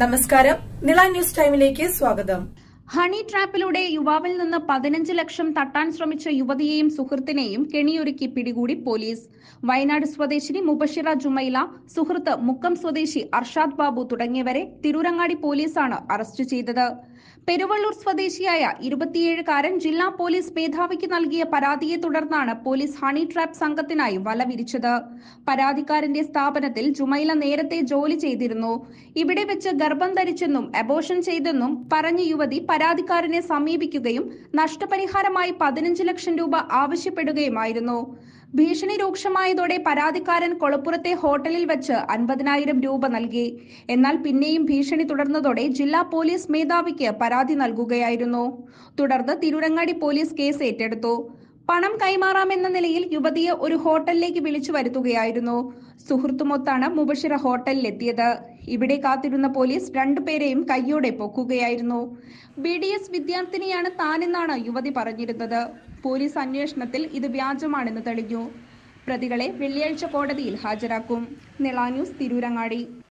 നമസ്കാരം നിള ന്യൂസ് ടൈമിലേക്ക് സ്വാഗതം ഹണി ട്രാപ്പിലൂടെ യുവാവിൽ നിന്ന് പതിനഞ്ച് ലക്ഷം തട്ടാൻ ശ്രമിച്ച യുവതിയെയും സുഹൃത്തിനെയും കെണിയൊരുക്കി പിടികൂടി പോലീസ് വയനാട് സ്വദേശിനി മുബഷിറ ജുമൈല സുഹൃത്ത് മുക്കം സ്വദേശി അർഷാദ് ബാബു തുടങ്ങിയവരെ തിരൂരങ്ങാടി പോലീസാണ് അറസ്റ്റ് ചെയ്തത് പെരുവള്ളൂർ സ്വദേശിയായ ഇരുപത്തിയേഴുകാരൻ ജില്ലാ പോലീസ് മേധാവിക്ക് നൽകിയ പരാതിയെ തുടർന്നാണ് പോലീസ് ഹണി ട്രാപ്പ് സംഘത്തിനായി വല വിരിച്ചത് പരാതിക്കാരന്റെ സ്ഥാപനത്തിൽ ജുമൈല നേരത്തെ ജോലി ചെയ്തിരുന്നു ഇവിടെ വെച്ച് ഗർഭം ധരിച്ചെന്നും അബോഷൻ ചെയ്തെന്നും പറഞ്ഞ യുവതി പരാതിക്കാരനെ സമീപിക്കുകയും നഷ്ടപരിഹാരമായി പതിനഞ്ച് ലക്ഷം രൂപ ആവശ്യപ്പെടുകയുമായിരുന്നു ഭീഷണി രൂക്ഷമായതോടെ പരാതിക്കാരൻ കൊളപ്പുറത്തെ ഹോട്ടലിൽ വെച്ച് അൻപതിനായിരം രൂപ നൽകി എന്നാൽ പിന്നെയും ഭീഷണി തുടർന്നതോടെ ജില്ലാ പോലീസ് മേധാവിക്ക് പരാതി നൽകുകയായിരുന്നു തുടർന്ന് തിരുരങ്ങാടി പോലീസ് കേസ് ഏറ്റെടുത്തു പണം കൈമാറാമെന്ന നിലയിൽ യുവതിയെ ഒരു ഹോട്ടലിലേക്ക് വിളിച്ചു വരുത്തുകയായിരുന്നു സുഹൃത്തുമൊത്താണ് മുബഷിറ ഹോട്ടലിലെത്തിയത് ഇവിടെ കാത്തിരുന്ന പോലീസ് രണ്ടുപേരെയും കയ്യോടെ പൊക്കുകയായിരുന്നു ബി ഡി എസ് വിദ്യാർത്ഥിനിയാണ് താനെന്നാണ് യുവതി പറഞ്ഞിരുന്നത് പോലീസ് അന്വേഷണത്തിൽ ഇത് വ്യാജമാണെന്ന് തെളിഞ്ഞു പ്രതികളെ വെള്ളിയാഴ്ച കോടതിയിൽ ഹാജരാക്കും നെളാ ന്യൂസ് തിരൂരങ്ങാടി